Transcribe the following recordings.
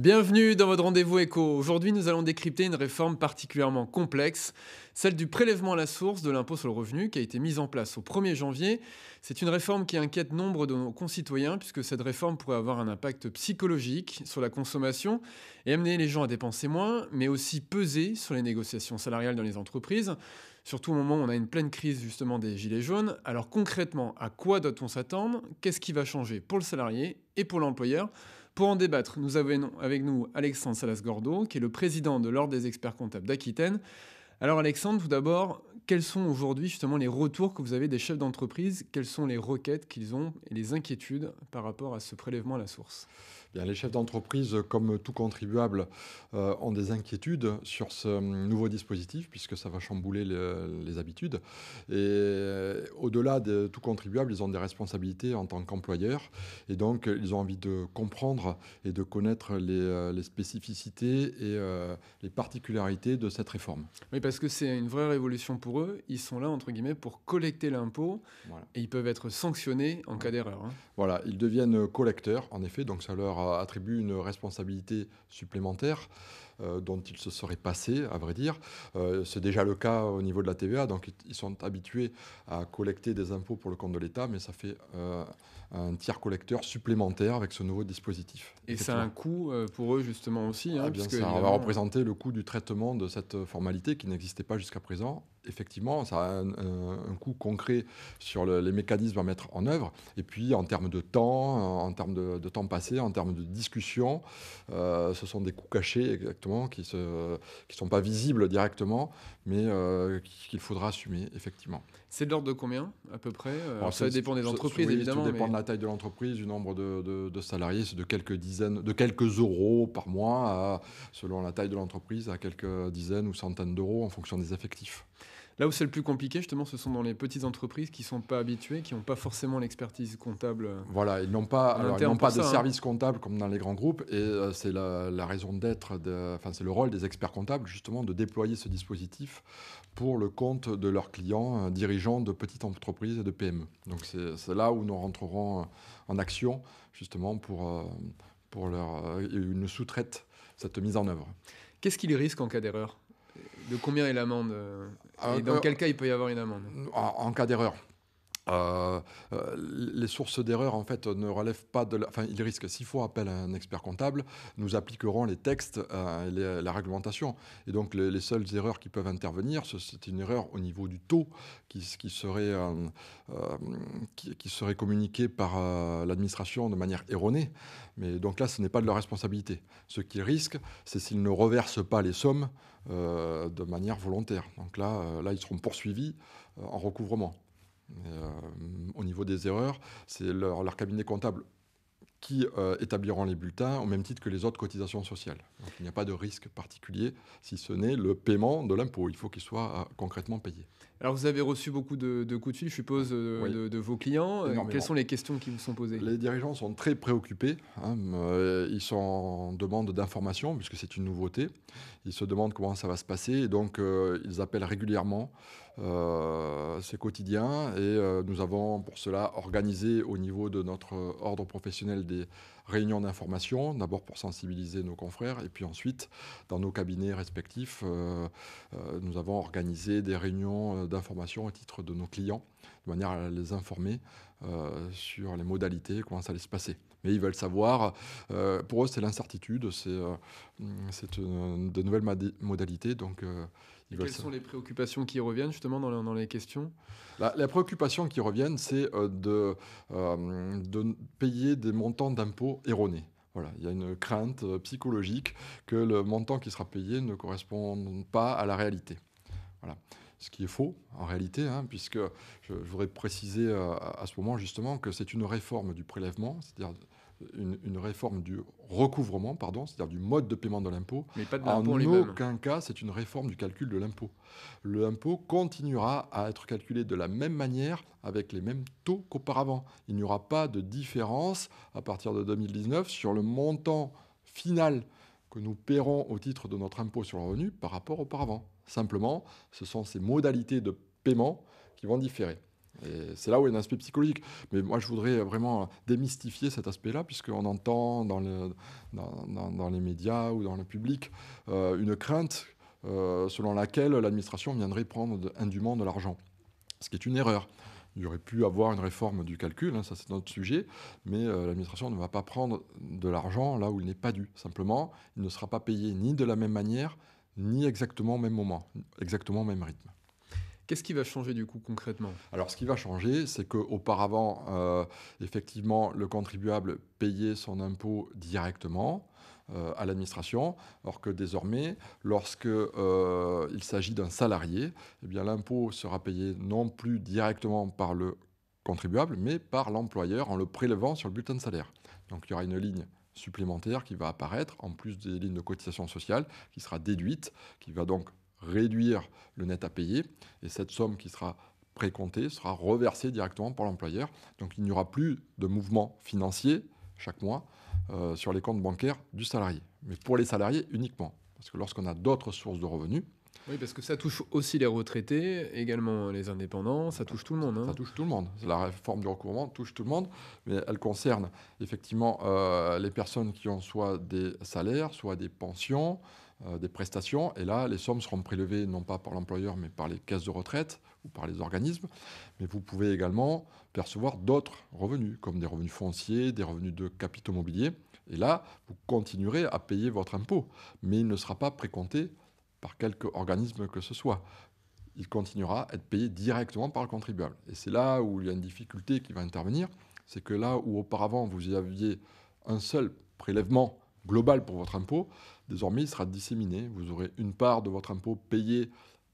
Bienvenue dans votre rendez-vous éco. Aujourd'hui, nous allons décrypter une réforme particulièrement complexe, celle du prélèvement à la source de l'impôt sur le revenu qui a été mise en place au 1er janvier. C'est une réforme qui inquiète nombre de nos concitoyens puisque cette réforme pourrait avoir un impact psychologique sur la consommation et amener les gens à dépenser moins, mais aussi peser sur les négociations salariales dans les entreprises, surtout au moment où on a une pleine crise justement des gilets jaunes. Alors concrètement, à quoi doit-on s'attendre Qu'est-ce qui va changer pour le salarié et pour l'employeur pour en débattre, nous avons avec nous Alexandre Salas-Gordo, qui est le président de l'Ordre des experts comptables d'Aquitaine. Alors Alexandre, tout d'abord, quels sont aujourd'hui justement les retours que vous avez des chefs d'entreprise Quelles sont les requêtes qu'ils ont et les inquiétudes par rapport à ce prélèvement à la source les chefs d'entreprise, comme tout contribuable, euh, ont des inquiétudes sur ce nouveau dispositif, puisque ça va chambouler les habitudes. Et euh, au-delà de tout contribuable, ils ont des responsabilités en tant qu'employeur Et donc, ils ont envie de comprendre et de connaître les, euh, spécificités et les particularités de cette réforme. Oui, parce que c'est une vraie révolution pour eux. Ils sont là, entre guillemets, pour collecter l'impôt. Et ils peuvent être sanctionnés en cas d'erreur. Hein. Voilà, ils deviennent collecteurs, en effet. Donc, ça leur attribuent une responsabilité supplémentaire euh, dont ils se seraient passés, à vrai dire. Euh, c'est déjà le cas au niveau de la TVA, donc ils sont habitués à collecter des impôts pour le compte de l'État, mais ça fait euh, un tiers collecteur supplémentaire avec ce nouveau dispositif. Et ça a un coût pour eux justement aussi. Hein, ah, ça va représenter le coût du traitement de cette formalité qui n'existait pas jusqu'à présent effectivement, ça a un, coût concret sur les mécanismes à mettre en œuvre. Et puis, en termes de temps, en termes de, temps passé, en termes de discussion, euh, ce sont des coûts cachés exactement qui ne qui sont pas visibles directement, mais euh, qu'il faudra assumer, effectivement. C'est de l'ordre de combien, à peu près euh, Ça dépend des entreprises, évidemment. Ça dépend de la taille de l'entreprise, du nombre de, de salariés. C'est de quelques dizaines, de quelques euros par mois, selon la taille de l'entreprise, à quelques dizaines ou centaines d'euros en fonction des effectifs. Là où c'est le plus compliqué, justement, ce sont dans les petites entreprises qui ne sont pas habituées, qui n'ont pas forcément l'expertise comptable. Euh, voilà, ils n'ont pas, pas de hein. service comptable comme dans les grands groupes, et euh, c'est la, raison d'être, enfin c'est le rôle des experts comptables, justement, de déployer ce dispositif pour le compte de leurs clients, euh, dirigeants de petites entreprises et de PME. Donc c'est là où nous rentrerons en action, justement, pour, pour leur, une sous-traite cette mise en œuvre. Qu'est-ce qu'ils risquent en cas d'erreur de combien est l'amende euh, ah, Et dans euh, quel cas il peut y avoir une amende En, en cas d'erreur. Euh, les sources d'erreurs en fait, ne relèvent pas de. La... Enfin, il risque, s'il faut appel à un expert comptable, nous appliquerons les textes euh, et la réglementation. Et donc, les, seules erreurs qui peuvent intervenir, c'est une erreur au niveau du taux qui, qui serait, euh, qui, serait communiqué par l'administration de manière erronée. Mais donc là, ce n'est pas de leur responsabilité. Ce qu'ils risquent, c'est s'ils ne reversent pas les sommes de manière volontaire. Donc là, là ils seront poursuivis en recouvrement. Euh, au niveau des erreurs, c'est leur, cabinet comptable qui euh, établiront les bulletins au même titre que les autres cotisations sociales. il n'y a pas de risque particulier, si ce n'est le paiement de l'impôt. Il faut qu'il soit euh, concrètement payé. Alors vous avez reçu beaucoup de, coups de fil, je suppose, de, vos clients. Quelles sont les questions qui vous sont posées Les dirigeants sont très préoccupés. Hein, ils sont en demande d'informations, puisque c'est une nouveauté. Ils se demandent comment ça va se passer. Et donc, ils appellent régulièrement. Euh, c'est quotidien et euh, nous avons pour cela organisé au niveau de notre euh, ordre professionnel des réunions d'information, d'abord pour sensibiliser nos confrères et puis ensuite dans nos cabinets respectifs, nous avons organisé des réunions d'information au titre de nos clients de manière à les informer sur les modalités, comment ça allait se passer mais ils veulent savoir. pour eux, c'est l'incertitude, c'est de nouvelles modalités, donc quelles sont les préoccupations qui reviennent justement dans, les, les questions la, préoccupation qui reviennent, c'est euh, de, euh, de payer des montants d'impôts erronés. Voilà, il y a une crainte euh, psychologique que le montant qui sera payé ne corresponde pas à la réalité. Voilà ce qui est faux en réalité, hein, puisque je, voudrais préciser à ce moment justement que c'est une réforme du prélèvement, c'est-à-dire une, réforme du recouvrement, pardon, c'est-à-dire du mode de paiement de l'impôt. Mais pas de En aucun cas, c'est une réforme du calcul de l'impôt. L'impôt continuera à être calculé de la même manière, avec les mêmes taux qu'auparavant. Il n'y aura pas de différence à partir de 2019 sur le montant final que nous paierons au titre de notre impôt sur le revenu par rapport auparavant. Simplement, ce sont ces modalités de paiement qui vont différer c'est là où il y a un aspect psychologique. Mais moi, je voudrais vraiment démystifier cet aspect-là, puisqu'on entend dans, les médias ou dans le public euh, une crainte euh, selon laquelle l'administration viendrait prendre indûment de l'argent, ce qui est une erreur. Il y aurait pu avoir une réforme du calcul, hein, ça c'est notre sujet, mais euh, l'administration ne va pas prendre de l'argent là où il n'est pas dû. Simplement, il ne sera pas payé ni de la même manière, ni exactement au même moment, exactement au même rythme. Qu'est-ce qui va changer du coup concrètement Alors ce qui va changer, c'est qu'auparavant, euh, effectivement, le contribuable payait son impôt directement euh, à l'administration, alors que désormais, lorsque euh, il s'agit d'un salarié, eh l'impôt sera payé non plus directement par le contribuable, mais par l'employeur en le prélevant sur le bulletin de salaire. Donc il y aura une ligne supplémentaire qui va apparaître en plus des lignes de cotisation sociale qui sera déduite, qui va donc réduire le net à payer. Et cette somme qui sera précomptée sera reversée directement par l'employeur. Donc il n'y aura plus de mouvement financier chaque mois euh, sur les comptes bancaires du salarié, mais pour les salariés uniquement. Parce que lorsqu'on a d'autres sources de revenus, oui, parce que ça touche aussi les retraités, également les indépendants, ça touche tout le monde. Hein. Ça touche tout le monde. La réforme du recouvrement touche tout le monde, mais elle concerne effectivement euh, les personnes qui ont soit des salaires, soit des pensions, euh, des prestations. Et là, les sommes seront prélevées non pas par l'employeur, mais par les caisses de retraite ou par les organismes. Mais vous pouvez également percevoir d'autres revenus, comme des revenus fonciers, des revenus de capitaux mobiliers. Et là, vous continuerez à payer votre impôt, mais il ne sera pas précompté par quelque organisme que ce soit. Il continuera à être payé directement par le contribuable. Et c'est là où il y a une difficulté qui va intervenir, c'est que là où auparavant vous aviez un seul prélèvement global pour votre impôt, désormais, il sera disséminé. Vous aurez une part de votre impôt payé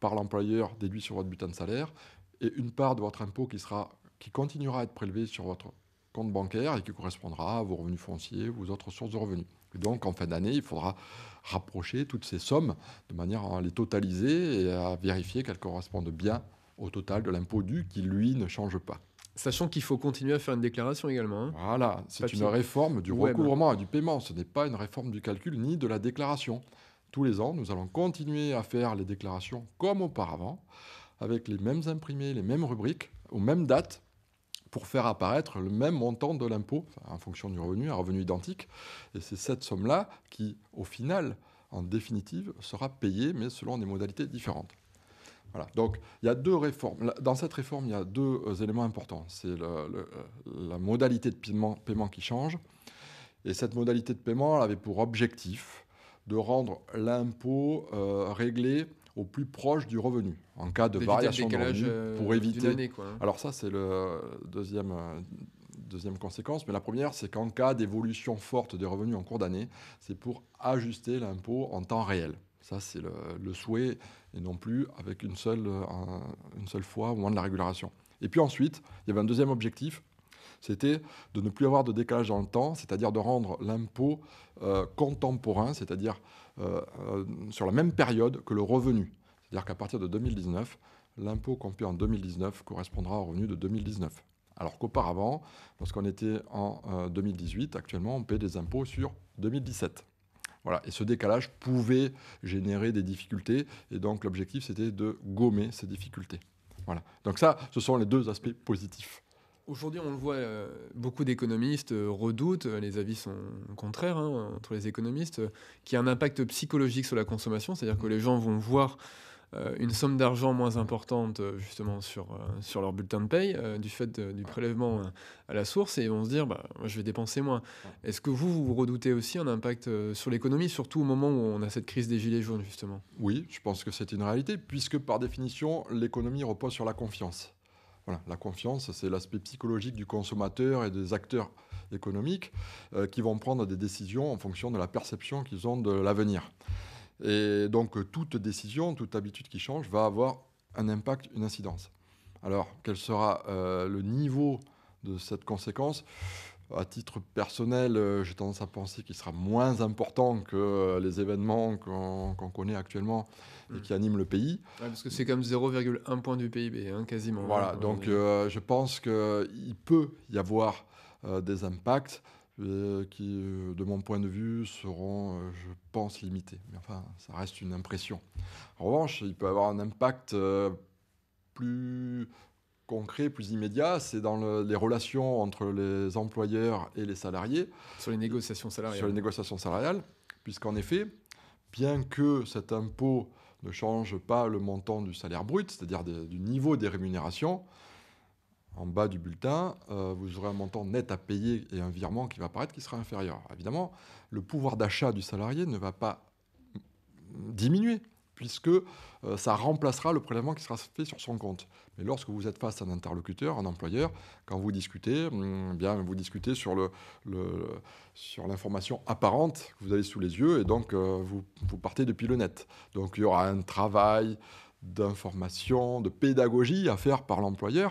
par l'employeur déduit sur votre butin de salaire et une part de votre impôt qui, sera, qui continuera à être prélevée sur votre compte bancaire et qui correspondra à vos revenus fonciers, vos autres sources de revenus. donc, en fin d'année, il faudra rapprocher toutes ces sommes de manière à les totaliser et à vérifier qu'elles correspondent bien au total de l'impôt dû qui, lui, ne change pas. Sachant qu'il faut continuer à faire une déclaration également. Hein. Voilà, c'est une réforme du bah. recouvrement et du paiement. Ce n'est pas une réforme du calcul ni de la déclaration. Tous les ans, nous allons continuer à faire les déclarations comme auparavant, avec les mêmes imprimés, les mêmes rubriques, aux mêmes dates, pour faire apparaître le même montant de l'impôt, en fonction du revenu, un revenu identique. Et c'est cette somme-là qui, au final, en définitive, sera payée, mais selon des modalités différentes. Donc, il y a deux réformes. Dans cette réforme, il y a deux euh, éléments importants. C'est la modalité de paiement, qui change. Et cette modalité de paiement, elle avait pour objectif de rendre l'impôt euh, réglé au plus proche du revenu en cas de variation de revenu euh, pour éviter. quoi, Alors ça, c'est le Deuxième conséquence, mais la première, c'est qu'en cas d'évolution forte des revenus en cours d'année, c'est pour ajuster l'impôt en temps réel. Ça, c'est le, souhait, et non plus avec une seule, fois au moins de la régulation. Et puis ensuite, il y avait un deuxième objectif, c'était de ne plus avoir de décalage dans le temps, c'est-à-dire de rendre l'impôt euh, contemporain, c'est-à-dire euh, euh, sur la même période que le revenu. C'est-à-dire qu'à partir de 2019, l'impôt qu'on paie en 2019 correspondra au revenu de 2019. Alors qu'auparavant, lorsqu'on était en 2018, actuellement, on paie des impôts sur 2017. Voilà. Et ce décalage pouvait générer des difficultés. Et donc l'objectif, c'était de gommer ces difficultés. Voilà. Donc ça, ce sont les deux aspects positifs. Aujourd'hui, on le voit, euh, beaucoup d'économistes euh, redoutent, euh, les avis sont contraires hein, entre les économistes, qu'il y a un impact psychologique sur la consommation, c'est-à-dire que les gens vont voir euh, une somme d'argent moins importante euh, justement sur, euh, sur leur bulletin de paye du fait du prélèvement à la source et ils vont se dire bah, je vais dépenser moins. Est-ce que vous, vous redoutez aussi un impact sur l'économie, surtout au moment où on a cette crise des gilets jaunes justement Oui, je pense que c'est une réalité puisque par définition l'économie repose sur la confiance. Voilà, la confiance, c'est l'aspect psychologique du consommateur et des acteurs économiques qui vont prendre des décisions en fonction de la perception qu'ils ont de l'avenir. Et donc, toute décision, toute habitude qui change va avoir un impact, une incidence. Alors, quel sera euh, le niveau de cette conséquence À titre personnel, euh, j'ai tendance à penser qu'il sera moins important que euh, les événements qu'on connaît actuellement et hmm. qui animent le pays. parce que c'est comme 0,1 point du PIB, hein, quasiment. Voilà, hein, donc je pense qu'il peut y avoir des impacts. Euh, qui, euh, de mon point de vue, seront, euh, je pense, limités. Mais enfin, ça reste une impression. En revanche, il peut avoir un impact plus concret, plus immédiat, c'est dans les relations entre les employeurs et les salariés. Sur les négociations salariales. Sur les négociations salariales, puisqu'en effet, bien que cet impôt ne change pas le montant du salaire brut, c'est-à-dire du niveau des rémunérations, en bas du bulletin, euh, vous aurez un montant net à payer et un virement qui va apparaître qui sera inférieur. Évidemment, le pouvoir d'achat du salarié ne va pas diminuer puisque euh, ça remplacera le prélèvement qui sera fait sur son compte. Mais lorsque vous êtes face à un interlocuteur, un employeur, quand vous discutez, hmm, bien vous discutez sur l'information apparente que vous avez sous les yeux et donc euh, vous partez depuis le net. Donc il y aura un travail d'information, de pédagogie à faire par l'employeur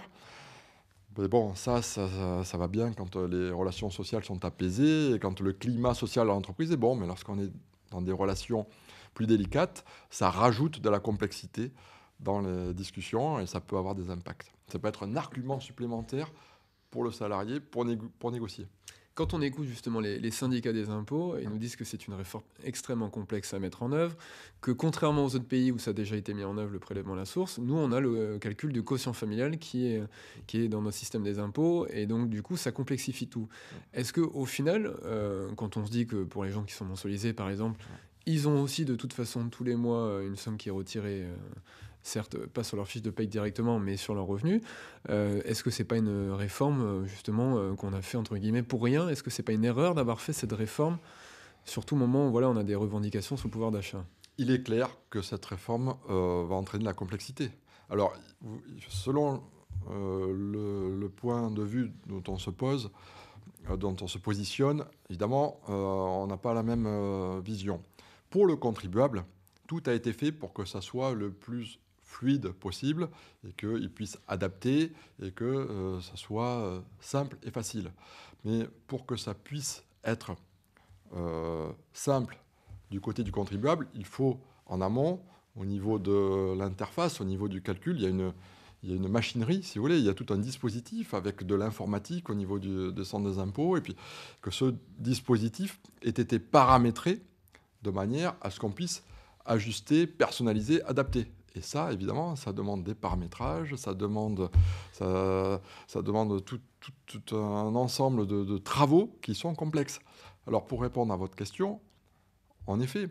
bon, ça, ça, ça, va bien quand euh, les relations sociales sont apaisées et quand le climat social à l'entreprise est bon. Mais lorsqu'on est dans des relations plus délicates, ça rajoute de la complexité dans les discussions et ça peut avoir des impacts. Ça peut être un argument supplémentaire pour le salarié pour négocier. Quand on écoute justement les, syndicats des impôts, ils nous disent que c'est une réforme extrêmement complexe à mettre en œuvre, que contrairement aux autres pays où ça a déjà été mis en œuvre, le prélèvement à la source, nous, on a le euh, calcul du quotient familial qui est, euh, qui est dans notre système des impôts, et donc du coup, ça complexifie tout. Est-ce qu'au final, euh, quand on se dit que pour les gens qui sont mensualisés, par exemple, ils ont aussi de toute façon tous les mois une somme qui est retirée certes euh, pas sur leur fiche de paye directement, mais sur leurs revenus. Euh, est-ce que c'est pas une réforme euh, justement qu'on a fait entre guillemets pour rien Est-ce que c'est pas une erreur d'avoir fait cette réforme, surtout au moment où voilà, on a des revendications sous le pouvoir d'achat Il est clair que cette réforme va entraîner de la complexité. Alors, selon le, le, point de vue dont on se pose, dont on se positionne, évidemment, on n'a pas la même vision. Pour le contribuable, tout a été fait pour que ça soit le plus fluide possible et qu'ils puissent adapter et que euh, ça soit euh, simple et facile. Mais pour que ça puisse être euh, simple du côté du contribuable, il faut en amont, au niveau de l'interface, au niveau du calcul, il y a une, une machinerie, si vous voulez, il y a tout un dispositif avec de l'informatique au niveau du, centre des impôts, et puis que ce dispositif ait été paramétré de manière à ce qu'on puisse ajuster, personnaliser, adapter. Et ça, évidemment, ça demande des paramétrages, ça demande, ça, demande tout, un ensemble de, travaux qui sont complexes. Alors pour répondre à votre question, en effet,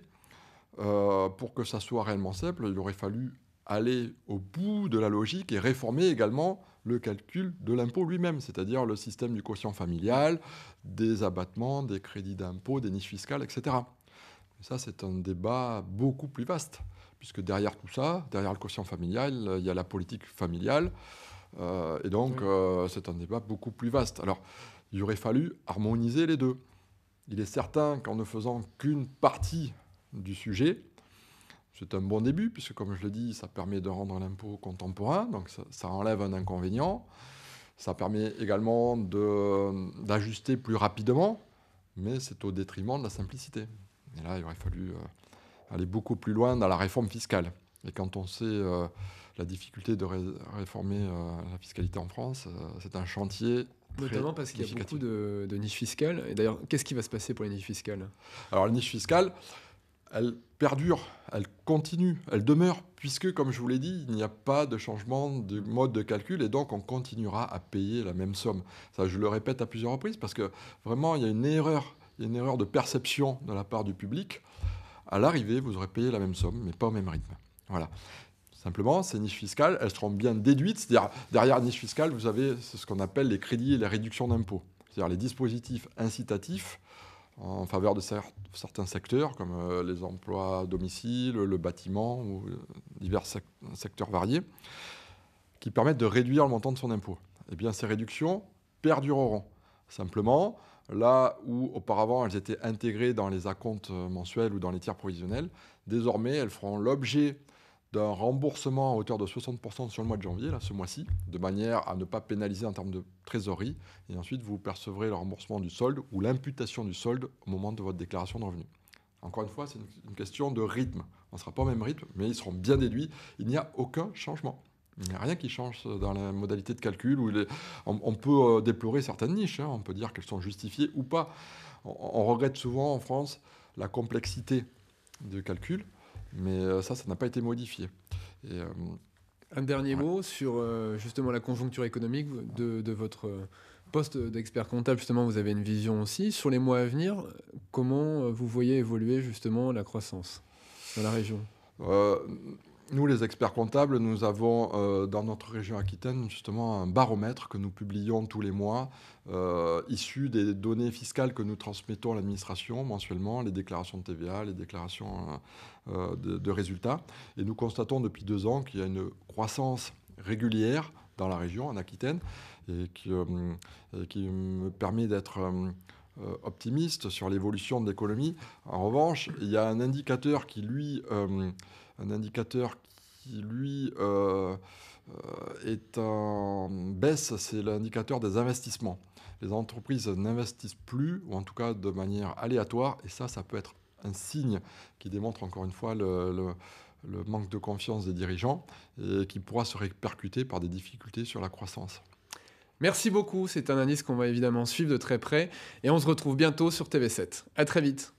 euh, pour que ça soit réellement simple, il aurait fallu aller au bout de la logique et réformer également le calcul de l'impôt lui-même, c'est-à-dire le système du quotient familial, des abattements, des crédits d'impôt, des niches fiscales, etc. Ça, c'est un débat beaucoup plus vaste puisque derrière tout ça, derrière le quotient familial, euh, il y a la politique familiale. Euh, et donc, euh, c'est un débat beaucoup plus vaste. Alors, il aurait fallu harmoniser les deux. Il est certain qu'en ne faisant qu'une partie du sujet, c'est un bon début, puisque comme je le dis, ça permet de rendre l'impôt contemporain, donc ça, enlève un inconvénient. Ça permet également d'ajuster plus rapidement, mais c'est au détriment de la simplicité. Et là, il aurait fallu aller beaucoup plus loin dans la réforme fiscale. Et quand on sait euh, la difficulté de réformer euh, la fiscalité en France, euh, c'est un chantier. Notamment parce qu'il y a beaucoup de, de niches fiscales. Et d'ailleurs, qu'est-ce qui va se passer pour les niches fiscales Alors, les niches fiscales, elles perdurent, elles continuent, elles demeurent, puisque, comme je vous l'ai dit, il n'y a pas de changement du mode de calcul, et donc on continuera à payer la même somme. Ça, je le répète à plusieurs reprises, parce que vraiment, il y a une erreur, il y a une erreur de perception de la part du public à l'arrivée, vous aurez payé la même somme, mais pas au même rythme. Voilà. Simplement, ces niches fiscales, elles seront bien déduites. C'est-à-dire, derrière vous avez ce qu'on appelle les crédits et les réductions d'impôts. C'est-à-dire les dispositifs incitatifs en faveur de certains secteurs, comme euh, les emplois à domicile, le bâtiment ou euh, divers secteurs variés, qui permettent de réduire le montant de son impôt. Eh bien, ces réductions perdureront. Simplement, là où auparavant elles étaient intégrées dans les acomptes mensuels ou dans les tiers provisionnels, désormais elles feront l'objet d'un remboursement à hauteur de 60% sur le mois de janvier, là, ce mois-ci, de manière à ne pas pénaliser en termes de trésorerie. Et ensuite, vous percevrez le remboursement du solde ou l'imputation du solde au moment de votre déclaration de revenus. Encore une fois, c'est une question de rythme. On ne sera pas au même rythme, mais ils seront bien déduits. Il n'y a aucun changement. Il n'y a rien qui change dans la modalité de calcul. on, peut euh, déplorer certaines niches, hein. on peut dire qu'elles sont justifiées ou pas. On, regrette souvent en France la complexité de calcul, mais euh, ça, ça n'a pas été modifié. Euh, Un dernier mot sur justement la conjoncture économique de, votre poste d'expert comptable, justement, vous avez une vision aussi. Sur les mois à venir, comment vous voyez évoluer justement la croissance dans la région nous, les experts comptables, nous avons euh, dans notre région Aquitaine justement un baromètre que nous publions tous les mois, euh, issu des données fiscales que nous transmettons à l'administration mensuellement, les déclarations de TVA, les déclarations euh, de, résultats. Et nous constatons depuis deux ans qu'il y a une croissance régulière dans la région, en Aquitaine, et qui, et qui me permet d'être optimiste sur l'évolution de l'économie. En revanche, il y a un indicateur qui, lui, un indicateur qui, lui, euh, euh, est en baisse, c'est l'indicateur des investissements. Les entreprises n'investissent plus, ou en tout cas de manière aléatoire, et ça, ça peut être un signe qui démontre encore une fois le, manque de confiance des dirigeants et qui pourra se répercuter par des difficultés sur la croissance. Merci beaucoup, c'est un indice qu'on va évidemment suivre de très près et on se retrouve bientôt sur TV7. À très vite.